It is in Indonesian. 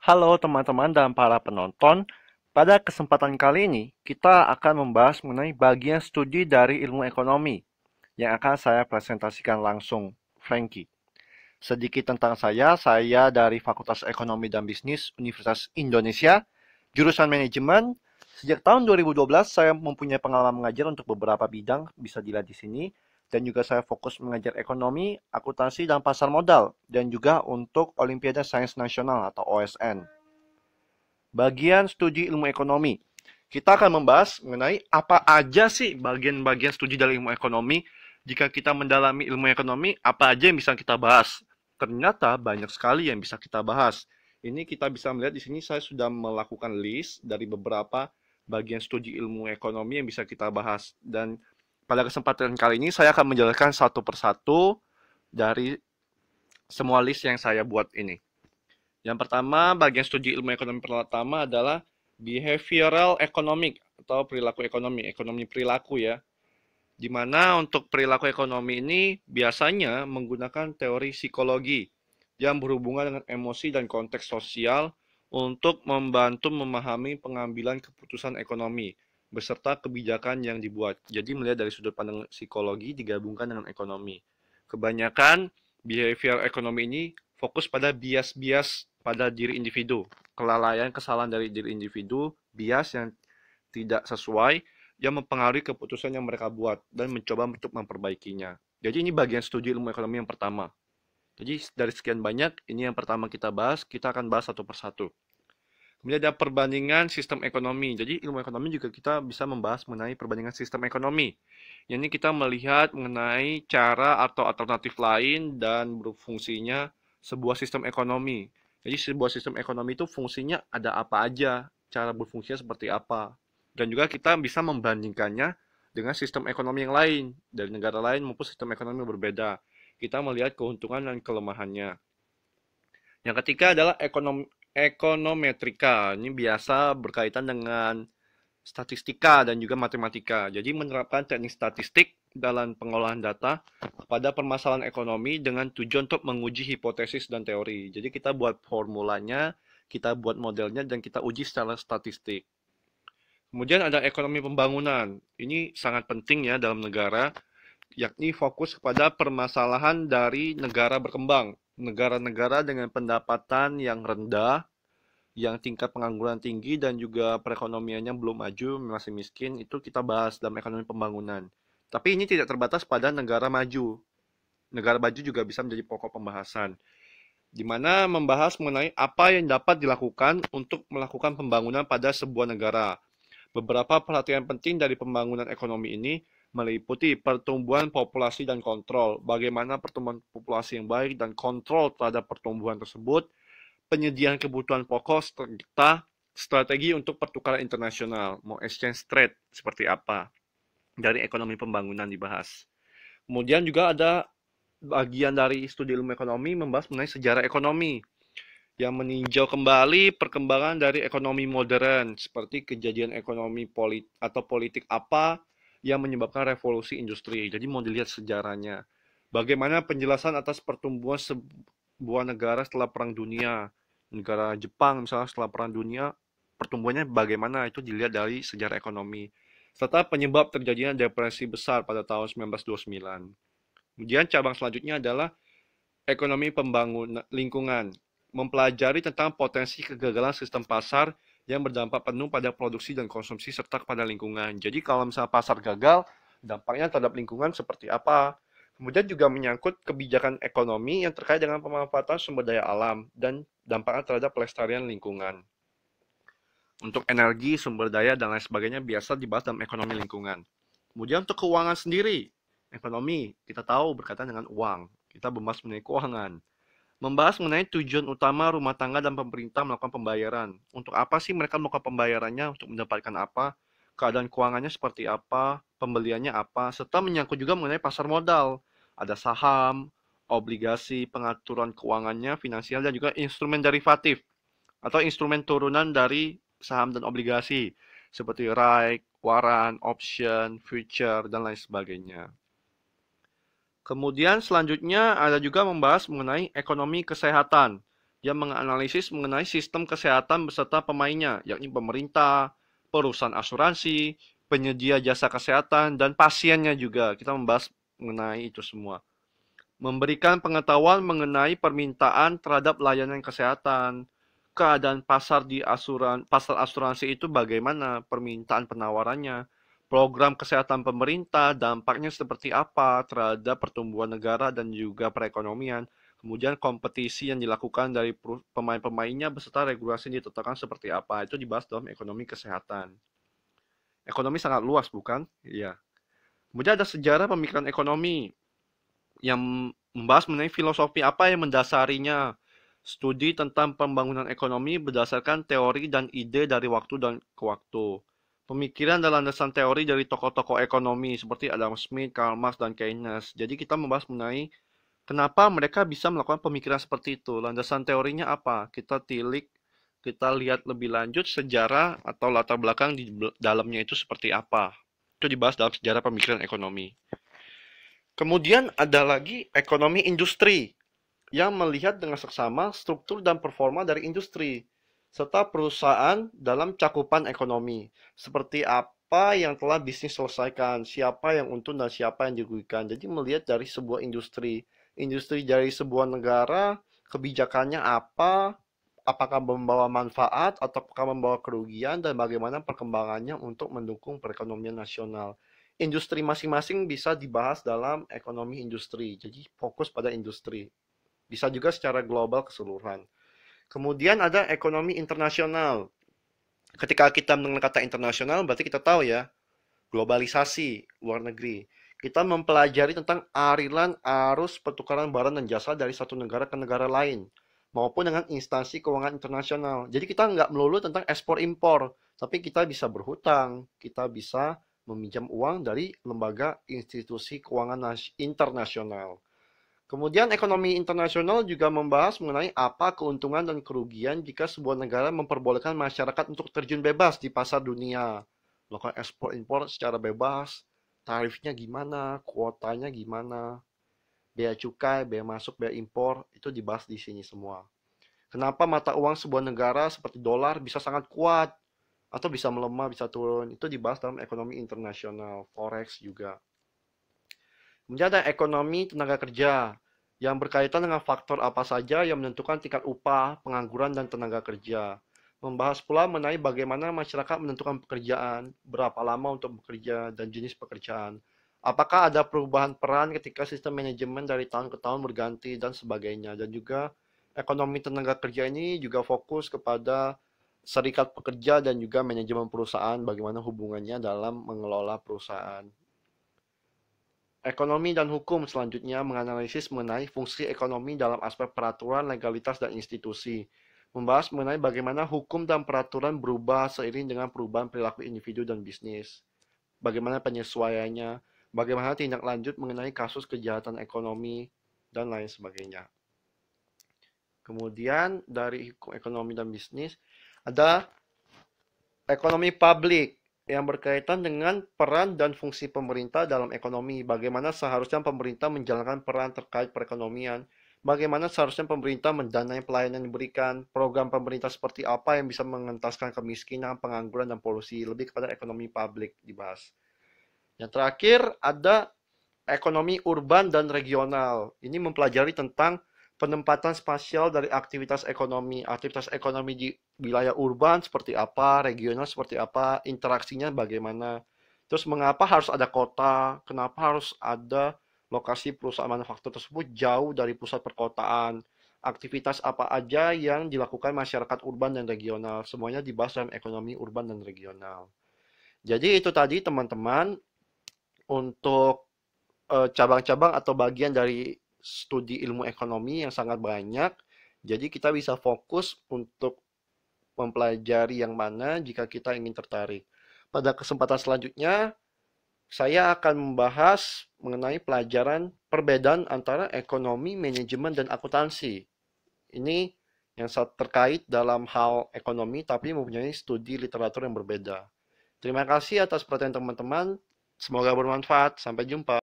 Halo teman-teman dan para penonton, pada kesempatan kali ini kita akan membahas mengenai bagian studi dari ilmu ekonomi yang akan saya presentasikan langsung, Frankie. Sedikit tentang saya, saya dari Fakultas Ekonomi dan Bisnis Universitas Indonesia, jurusan manajemen. Sejak tahun 2012 saya mempunyai pengalaman mengajar untuk beberapa bidang, bisa dilihat di sini, dan juga saya fokus mengajar ekonomi, akuntansi, dan pasar modal, dan juga untuk Olimpiade Sains Nasional atau OSN. Bagian studi ilmu ekonomi. Kita akan membahas mengenai apa aja sih bagian-bagian studi dalam ilmu ekonomi. Jika kita mendalami ilmu ekonomi, apa aja yang bisa kita bahas? Ternyata banyak sekali yang bisa kita bahas. Ini kita bisa melihat di sini saya sudah melakukan list dari beberapa bagian studi ilmu ekonomi yang bisa kita bahas dan pada kesempatan kali ini saya akan menjelaskan satu persatu dari semua list yang saya buat ini. Yang pertama, bagian studi ilmu ekonomi pertama adalah behavioral economic atau perilaku ekonomi, ekonomi perilaku ya. Di mana untuk perilaku ekonomi ini biasanya menggunakan teori psikologi yang berhubungan dengan emosi dan konteks sosial untuk membantu memahami pengambilan keputusan ekonomi beserta kebijakan yang dibuat. Jadi melihat dari sudut pandang psikologi digabungkan dengan ekonomi. Kebanyakan behavior ekonomi ini fokus pada bias-bias pada diri individu, kelalaian, kesalahan dari diri individu, bias yang tidak sesuai yang mempengaruhi keputusan yang mereka buat dan mencoba untuk memperbaikinya. Jadi ini bagian studi ilmu ekonomi yang pertama. Jadi dari sekian banyak, ini yang pertama kita bahas, kita akan bahas satu persatu. Kemudian ada perbandingan sistem ekonomi. Jadi ilmu ekonomi juga kita bisa membahas mengenai perbandingan sistem ekonomi. Yang ini kita melihat mengenai cara atau alternatif lain dan berfungsinya sebuah sistem ekonomi. Jadi sebuah sistem ekonomi itu fungsinya ada apa aja, cara berfungsinya seperti apa. Dan juga kita bisa membandingkannya dengan sistem ekonomi yang lain dari negara lain maupun sistem ekonomi yang berbeda. Kita melihat keuntungan dan kelemahannya. Yang ketiga adalah ekonomi ekonometrika. Ini biasa berkaitan dengan statistika dan juga matematika. Jadi menerapkan teknik statistik dalam pengolahan data pada permasalahan ekonomi dengan tujuan untuk menguji hipotesis dan teori. Jadi kita buat formulanya, kita buat modelnya, dan kita uji secara statistik. Kemudian ada ekonomi pembangunan. Ini sangat penting ya dalam negara, yakni fokus kepada permasalahan dari negara berkembang negara-negara dengan pendapatan yang rendah, yang tingkat pengangguran tinggi dan juga perekonomiannya belum maju, masih miskin, itu kita bahas dalam ekonomi pembangunan. Tapi ini tidak terbatas pada negara maju. Negara maju juga bisa menjadi pokok pembahasan. Di mana membahas mengenai apa yang dapat dilakukan untuk melakukan pembangunan pada sebuah negara. Beberapa perhatian penting dari pembangunan ekonomi ini meliputi pertumbuhan populasi dan kontrol, bagaimana pertumbuhan populasi yang baik dan kontrol terhadap pertumbuhan tersebut, penyediaan kebutuhan pokok serta strategi untuk pertukaran internasional, mau exchange trade seperti apa dari ekonomi pembangunan dibahas. Kemudian juga ada bagian dari studi ilmu ekonomi membahas mengenai sejarah ekonomi yang meninjau kembali perkembangan dari ekonomi modern seperti kejadian ekonomi politik atau politik apa yang menyebabkan revolusi industri. Jadi mau dilihat sejarahnya. Bagaimana penjelasan atas pertumbuhan sebuah negara setelah Perang Dunia? Negara Jepang misalnya setelah Perang Dunia, pertumbuhannya bagaimana? Itu dilihat dari sejarah ekonomi. Serta penyebab terjadinya depresi besar pada tahun 1929. Kemudian cabang selanjutnya adalah ekonomi pembangunan lingkungan mempelajari tentang potensi kegagalan sistem pasar yang berdampak penuh pada produksi dan konsumsi serta kepada lingkungan. Jadi kalau misalnya pasar gagal, dampaknya terhadap lingkungan seperti apa? Kemudian juga menyangkut kebijakan ekonomi yang terkait dengan pemanfaatan sumber daya alam dan dampaknya terhadap pelestarian lingkungan. Untuk energi, sumber daya, dan lain sebagainya biasa dibahas dalam ekonomi lingkungan. Kemudian untuk keuangan sendiri, ekonomi kita tahu berkaitan dengan uang. Kita membahas mengenai keuangan membahas mengenai tujuan utama rumah tangga dan pemerintah melakukan pembayaran. Untuk apa sih mereka melakukan pembayarannya, untuk mendapatkan apa, keadaan keuangannya seperti apa, pembeliannya apa, serta menyangkut juga mengenai pasar modal. Ada saham, obligasi, pengaturan keuangannya, finansial, dan juga instrumen derivatif atau instrumen turunan dari saham dan obligasi seperti right, waran, option, future, dan lain sebagainya. Kemudian selanjutnya ada juga membahas mengenai ekonomi kesehatan. yang menganalisis mengenai sistem kesehatan beserta pemainnya, yakni pemerintah, perusahaan asuransi, penyedia jasa kesehatan, dan pasiennya juga. Kita membahas mengenai itu semua. Memberikan pengetahuan mengenai permintaan terhadap layanan kesehatan, keadaan pasar di asuran, pasar asuransi itu bagaimana, permintaan penawarannya, program kesehatan pemerintah dampaknya seperti apa terhadap pertumbuhan negara dan juga perekonomian. Kemudian kompetisi yang dilakukan dari pemain-pemainnya beserta regulasi yang ditetapkan seperti apa. Itu dibahas dalam ekonomi kesehatan. Ekonomi sangat luas bukan? Iya. Kemudian ada sejarah pemikiran ekonomi yang membahas mengenai filosofi apa yang mendasarinya. Studi tentang pembangunan ekonomi berdasarkan teori dan ide dari waktu dan ke waktu pemikiran dan landasan teori dari tokoh-tokoh ekonomi seperti Adam Smith, Karl Marx, dan Keynes. Jadi kita membahas mengenai kenapa mereka bisa melakukan pemikiran seperti itu. Landasan teorinya apa? Kita tilik, kita lihat lebih lanjut sejarah atau latar belakang di dalamnya itu seperti apa. Itu dibahas dalam sejarah pemikiran ekonomi. Kemudian ada lagi ekonomi industri yang melihat dengan seksama struktur dan performa dari industri serta perusahaan dalam cakupan ekonomi. Seperti apa yang telah bisnis selesaikan, siapa yang untung dan siapa yang dirugikan. Jadi melihat dari sebuah industri, industri dari sebuah negara, kebijakannya apa, apakah membawa manfaat atau apakah membawa kerugian dan bagaimana perkembangannya untuk mendukung perekonomian nasional industri masing-masing bisa dibahas dalam ekonomi industri. Jadi fokus pada industri. Bisa juga secara global keseluruhan. Kemudian ada ekonomi internasional. Ketika kita mendengar kata internasional, berarti kita tahu ya, globalisasi luar negeri. Kita mempelajari tentang arilan arus pertukaran barang dan jasa dari satu negara ke negara lain, maupun dengan instansi keuangan internasional. Jadi kita nggak melulu tentang ekspor-impor, tapi kita bisa berhutang, kita bisa meminjam uang dari lembaga institusi keuangan internasional. Kemudian ekonomi internasional juga membahas mengenai apa keuntungan dan kerugian jika sebuah negara memperbolehkan masyarakat untuk terjun bebas di pasar dunia. Melakukan ekspor impor secara bebas, tarifnya gimana, kuotanya gimana, bea cukai, bea masuk, bea impor, itu dibahas di sini semua. Kenapa mata uang sebuah negara seperti dolar bisa sangat kuat atau bisa melemah, bisa turun, itu dibahas dalam ekonomi internasional, forex juga. Kemudian ada ekonomi tenaga kerja yang berkaitan dengan faktor apa saja yang menentukan tingkat upah, pengangguran, dan tenaga kerja. Membahas pula mengenai bagaimana masyarakat menentukan pekerjaan, berapa lama untuk bekerja, dan jenis pekerjaan. Apakah ada perubahan peran ketika sistem manajemen dari tahun ke tahun berganti, dan sebagainya. Dan juga ekonomi tenaga kerja ini juga fokus kepada serikat pekerja dan juga manajemen perusahaan, bagaimana hubungannya dalam mengelola perusahaan. Ekonomi dan hukum selanjutnya menganalisis mengenai fungsi ekonomi dalam aspek peraturan, legalitas, dan institusi. Membahas mengenai bagaimana hukum dan peraturan berubah seiring dengan perubahan perilaku individu dan bisnis. Bagaimana penyesuaiannya, bagaimana tindak lanjut mengenai kasus kejahatan ekonomi, dan lain sebagainya. Kemudian dari hukum ekonomi dan bisnis ada ekonomi publik yang berkaitan dengan peran dan fungsi pemerintah dalam ekonomi. Bagaimana seharusnya pemerintah menjalankan peran terkait perekonomian. Bagaimana seharusnya pemerintah mendanai pelayanan yang diberikan. Program pemerintah seperti apa yang bisa mengentaskan kemiskinan, pengangguran, dan polusi. Lebih kepada ekonomi publik dibahas. Yang terakhir ada ekonomi urban dan regional. Ini mempelajari tentang penempatan spasial dari aktivitas ekonomi. Aktivitas ekonomi di wilayah urban seperti apa, regional seperti apa, interaksinya bagaimana. Terus mengapa harus ada kota, kenapa harus ada lokasi perusahaan manufaktur tersebut jauh dari pusat perkotaan. Aktivitas apa aja yang dilakukan masyarakat urban dan regional. Semuanya dibahas dalam ekonomi urban dan regional. Jadi itu tadi teman-teman untuk eh, cabang-cabang atau bagian dari studi ilmu ekonomi yang sangat banyak. Jadi kita bisa fokus untuk mempelajari yang mana jika kita ingin tertarik. Pada kesempatan selanjutnya, saya akan membahas mengenai pelajaran perbedaan antara ekonomi, manajemen, dan akuntansi. Ini yang terkait dalam hal ekonomi tapi mempunyai studi literatur yang berbeda. Terima kasih atas perhatian teman-teman. Semoga bermanfaat. Sampai jumpa.